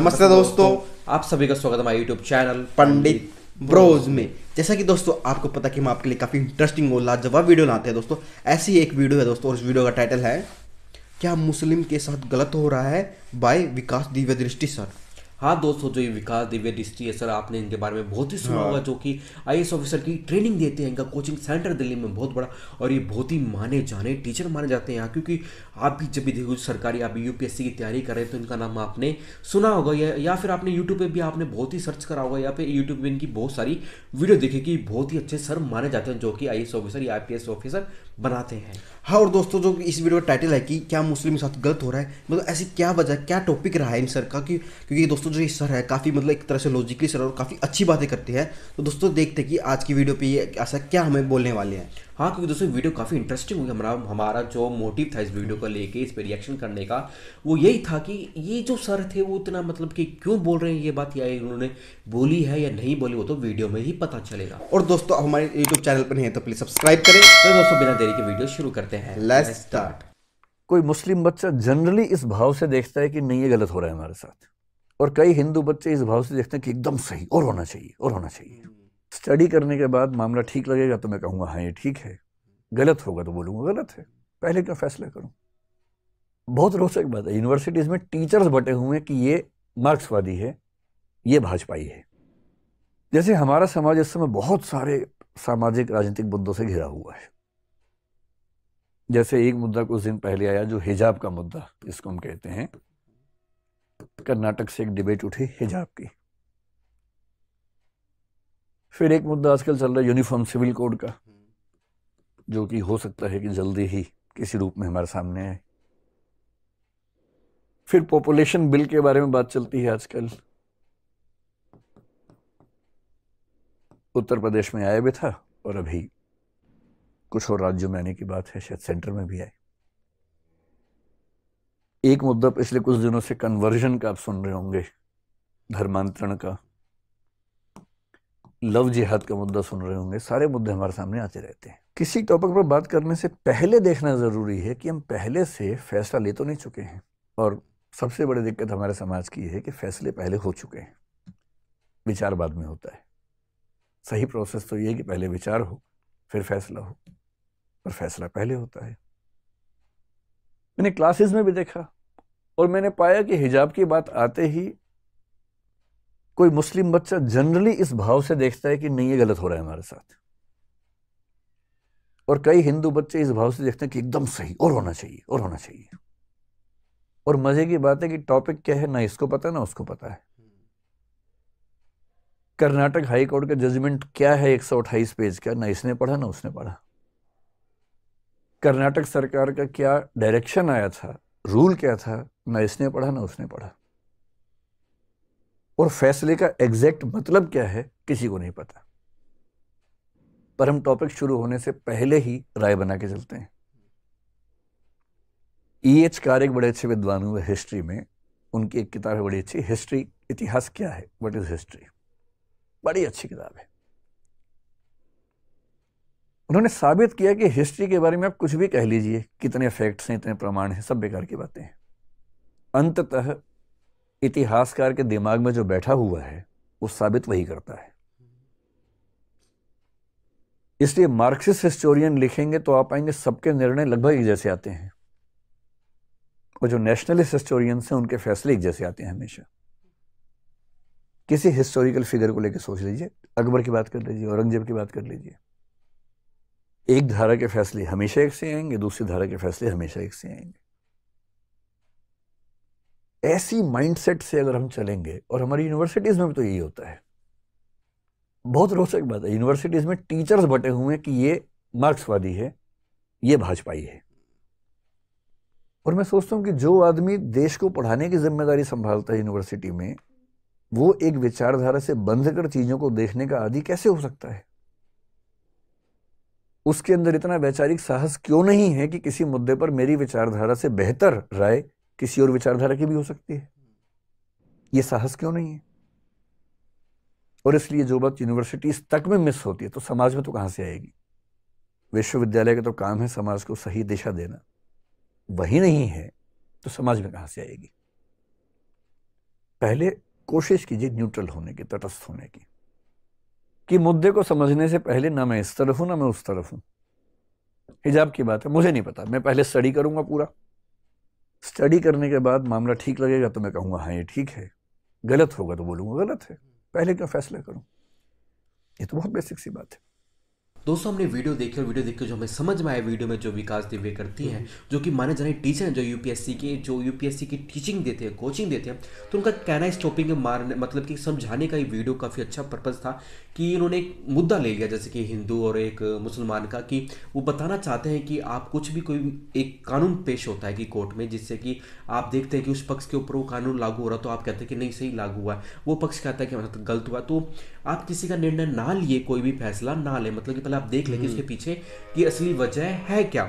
नमस्ते दोस्तों आप सभी का स्वागत है हमारे यूट्यूब चैनल पंडित ब्रोज में जैसा कि दोस्तों आपको पता कि हम आपके लिए काफ़ी इंटरेस्टिंग और लाजवाब वीडियो लाते हैं दोस्तों ऐसी एक वीडियो है दोस्तों और इस वीडियो का टाइटल है क्या मुस्लिम के साथ गलत हो रहा है बाय विकास दिव्य दृष्टि सर हाँ दोस्तों जो ये विकास दिव्य डिस्ट्री है सर आपने इनके बारे में बहुत ही सुना हाँ। होगा जो कि आई ऑफिसर की ट्रेनिंग देते हैं इनका कोचिंग सेंटर दिल्ली में बहुत बड़ा और ये बहुत ही माने जाने टीचर माने जाते हैं यहाँ क्योंकि आप भी जब भी देखो सरकारी आप यूपीएससी की तैयारी कर रहे हैं तो इनका नाम आपने सुना होगा या, या फिर आपने यूट्यूब पर भी आपने बहुत ही सर्च करा होगा या फिर यूट्यूब पर इनकी बहुत सारी वीडियो देखी कि बहुत ही अच्छे सर माने जाते हैं जो कि आई ऑफिसर या आई ऑफिसर बनाते हैं हाँ और दोस्तों जो इस वीडियो का टाइटल है कि क्या मुस्लिम के साथ गलत हो रहा है मतलब ऐसी क्या वजह क्या टॉपिक रहा है इन सर का क्योंकि दोस्तों दोस्तों जो ये सर है काफ़ी मतलब एक तरह से लॉजिकली सर और काफ़ी अच्छी बातें करते हैं तो दोस्तों देखते हैं कि आज की वीडियो पे ये ऐसा क्या हमें बोलने वाले हैं हाँ क्योंकि दोस्तों वीडियो काफ़ी इंटरेस्टिंग हुई हमारा हमारा जो मोटिव था इस वीडियो को लेके इस पर रिएक्शन करने का वो यही था कि ये जो सर थे वो इतना मतलब कि क्यों बोल रहे हैं ये बात या उन्होंने बोली है या नहीं बोली वो तो वीडियो में ही पता चलेगा और दोस्तों हमारे यूट्यूब चैनल पर नहीं है तो प्लीज़ सब्सक्राइब करें तो दोस्तों बिना देरी के वीडियो शुरू करते हैं लेट्स स्टार्ट कोई मुस्लिम बच्चा जनरली इस भाव से देखता है कि नहीं ये गलत हो रहा है हमारे साथ और कई हिंदू बच्चे इस भाव से देखते हैं कि एकदम सही और होना चाहिए और होना चाहिए स्टडी करने के बाद मामला ठीक लगेगा तो मैं कहूँगा हाँ ये ठीक है गलत होगा तो बोलूँगा गलत है पहले क्यों फैसला करूँ बहुत रोचक बात है यूनिवर्सिटीज़ में टीचर्स बटे हुए हैं कि ये मार्क्सवादी है ये भाजपाई है जैसे हमारा समाज इस समय बहुत सारे सामाजिक राजनीतिक मुद्दों से घिरा हुआ है जैसे एक मुद्दा कुछ दिन पहले आया जो हिजाब का मुद्दा इसको हम कहते हैं कर्नाटक से एक डिबेट उठी हिजाब की फिर एक मुद्दा आजकल चल रहा है यूनिफॉर्म सिविल कोड का जो कि हो सकता है कि जल्दी ही किसी रूप में हमारे सामने आए फिर पॉपुलेशन बिल के बारे में बात चलती है आजकल उत्तर प्रदेश में आया भी था और अभी कुछ और राज्यों में आने की बात है शायद सेंटर में भी आए एक मुद्दा पिछले कुछ दिनों से कन्वर्जन का आप सुन रहे होंगे धर्मांतरण का लव जिहाद का मुद्दा सुन रहे होंगे सारे मुद्दे हमारे सामने आते रहते हैं किसी टॉपिक पर बात करने से पहले देखना ज़रूरी है कि हम पहले से फैसला ले तो नहीं चुके हैं और सबसे बड़ी दिक्कत हमारे समाज की है कि फैसले पहले हो चुके हैं विचार बाद में होता है सही प्रोसेस तो ये है कि पहले विचार हो फिर फैसला हो पर फैसला पहले होता है मैंने क्लासेस में भी देखा और मैंने पाया कि हिजाब की बात आते ही कोई मुस्लिम बच्चा जनरली इस भाव से देखता है कि नहीं ये गलत हो रहा है हमारे साथ और कई हिंदू बच्चे इस भाव से देखते हैं कि एकदम सही और होना चाहिए और होना चाहिए और मजे की बात है कि टॉपिक क्या है ना इसको पता ना उसको पता है कर्नाटक हाई कोर्ट का जजमेंट क्या है एक पेज का ना इसने पढ़ा ना उसने पढ़ा कर्नाटक सरकार का क्या डायरेक्शन आया था रूल क्या था ना इसने पढ़ा ना उसने पढ़ा और फैसले का एग्जैक्ट मतलब क्या है किसी को नहीं पता पर हम टॉपिक शुरू होने से पहले ही राय बना के चलते हैं ई एच कार एक बड़े अच्छे विद्वान हुए हिस्ट्री में उनकी एक किताब है बड़ी अच्छी हिस्ट्री इतिहास क्या है वट इज़ हिस्ट्री बड़ी अच्छी किताब है उन्होंने साबित किया कि हिस्ट्री के बारे में आप कुछ भी कह लीजिए कितने फैक्ट्स हैं इतने प्रमाण हैं सब बेकार की बातें हैं अंततः इतिहासकार के दिमाग में जो बैठा हुआ है वो साबित वही करता है इसलिए मार्क्सिस्ट हिस्टोरियन लिखेंगे तो आप आएंगे सबके निर्णय लगभग एक जैसे आते हैं और जो नेशनलिस्ट हिस्टोरियंस हैं उनके फैसले एक जैसे आते हैं हमेशा किसी हिस्टोरिकल फिगर को लेकर सोच लीजिए अकबर की बात कर लीजिए औरंगजेब की बात कर लीजिए एक धारा के फैसले हमेशा एक से आएंगे दूसरी धारा के फैसले हमेशा एक से आएंगे ऐसी माइंडसेट से अगर हम चलेंगे और हमारी यूनिवर्सिटीज़ में भी तो यही होता है बहुत रोचक बात है यूनिवर्सिटीज़ में टीचर्स बटे हुए हैं कि ये मार्क्सवादी है ये भाजपाई है और मैं सोचता हूं कि जो आदमी देश को पढ़ाने की जिम्मेदारी संभालता है यूनिवर्सिटी में वो एक विचारधारा से बंध कर चीज़ों को देखने का आदि कैसे हो सकता है उसके अंदर इतना वैचारिक साहस क्यों नहीं है कि किसी मुद्दे पर मेरी विचारधारा से बेहतर राय किसी और विचारधारा की भी हो सकती है यह साहस क्यों नहीं है और इसलिए जो बात यूनिवर्सिटीज तक में मिस होती है तो समाज में तो कहां से आएगी विश्वविद्यालय का तो काम है समाज को सही दिशा देना वही नहीं है तो समाज में कहां से आएगी पहले कोशिश कीजिए न्यूट्रल होने की तटस्थ होने की कि मुद्दे को समझने से पहले ना मैं इस तरफ हूं ना मैं उस तरफ हूं हिजाब की बात है मुझे नहीं पता मैं पहले स्टडी करूंगा पूरा स्टडी करने के बाद मामला ठीक लगेगा तो मैं कहूंगा हाँ ये ठीक है गलत होगा तो बोलूंगा गलत है पहले क्यों फैसला करूं ये तो बहुत बेसिक सी बात है दोस्तों हमने वीडियो देखी और वीडियो देखकर जो हमें समझ में आया वीडियो में जो विकास दिव्य करती हैं जो कि माने जाने टीचर हैं जो यूपीएससी के जो यूपीएससी की टीचिंग देते हैं कोचिंग देते हैं तो उनका कहना स्टॉपिंग मारने मतलब कि समझाने का ये वीडियो काफ़ी अच्छा पर्पज़ था कि इन्होंने एक मुद्दा ले लिया जैसे कि हिंदू और एक मुसलमान का कि वो बताना चाहते हैं कि आप कुछ भी कोई एक कानून पेश होता है कि कोर्ट में जिससे कि आप देखते हैं कि उस पक्ष के ऊपर वो कानून लागू हो रहा तो आप कहते हैं कि नहीं सही लागू हुआ वो पक्ष कहता है कि मतलब गलत हुआ तो आप किसी का निर्णय ना लिए कोई भी फैसला ना लें मतलब कि पहले आप देख लेंगे उसके हम्म। पीछे कि असली वजह है क्या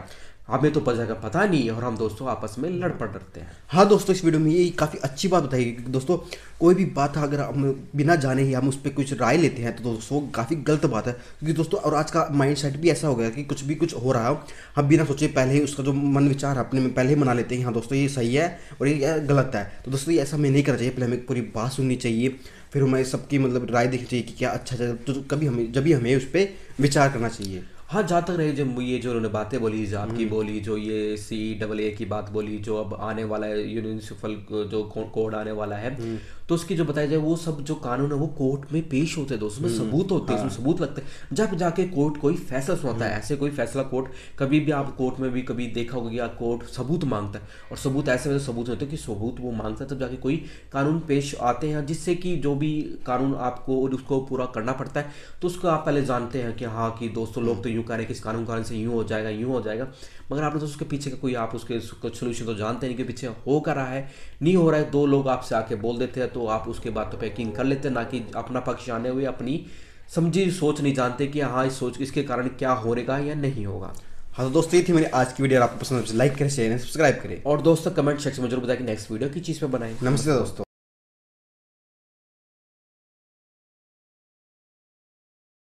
हमें तो पता का पता नहीं है और हम दोस्तों आपस में लड़ पड़ रखते हैं हाँ दोस्तों इस वीडियो में ये काफ़ी अच्छी बात बताई गई दोस्तों कोई भी बात अगर हम बिना जाने ही हम उस पर कुछ राय लेते हैं तो दोस्तों काफ़ी गलत बात है क्योंकि दोस्तों और आज का माइंड सेट भी ऐसा हो गया कि कुछ भी कुछ हो रहा हो हम बिना सोचे पहले ही उसका जो मन विचार है अपने में पहले ही मना लेते हैं हाँ दोस्तों ये सही है और ये गलत है तो दोस्तों ये ऐसा हमें नहीं करना चाहिए पहले हमें पूरी बात सुननी चाहिए फिर हमें सबकी मतलब राय देखनी चाहिए कि क्या अच्छा चाहिए तो कभी हमें जब भी हमें उस पर विचार करना चाहिए हाँ जहाँ तक रही जो ये जो उन्होंने बातें बोली जो आपकी हम्म। बोली जो ये सी डबल ए की बात बोली जो अब आने वाला है यूनिवर्सिफल जो कोड आने वाला है हम्म। तो उसकी जो बताया जाए वो सब जो कानून है वो कोर्ट में पेश होते हैं दोस्तों हम्म। सबूत होते हैं हाँ। सबूत लगते हैं जब जाके कोर्ट कोई फैसला सुनाता है ऐसे कोई फैसला कोर्ट कभी भी आप कोर्ट में भी कभी देखा होगा कि कोर्ट सबूत मांगता है और सबूत ऐसे वैसे सबूत होते हैं कि सबूत वो मांगता है तब जाके कोई कानून पेश आते हैं जिससे कि जो भी कानून आपको उसको पूरा करना पड़ता है तो उसको आप पहले जानते हैं कि हाँ कि दोस्तों लोग तो यूँ कह रहे हैं कि इस कानून कारण से यूँ हो जाएगा यूँ हो जाएगा मगर आप लोग तो उसके पीछे का कोई आप उसके कुछ सोल्यूशन तो जानते नहीं कि पीछे हो कर रहा है नहीं हो रहा है दो लोग आपसे आके बोल देते हैं तो आप उसके बाद तो पैकिंग कर लेते हैं ना कि अपना पक्ष आने हुए अपनी समझी सोच नहीं जानते कि हाँ इस सोच इसके कारण क्या होगा या नहीं होगा हाँ तो दोस्तों ये थी मेरी आज की वीडियो आपको पसंद लाइक तो करें शेयर करें सब्सक्राइब करें और दोस्तों कमेंट सेक्शन में जरूर बताएं कि नेक्स्ट वीडियो किस चीज़ पर बनाए नमस्ते दोस्तों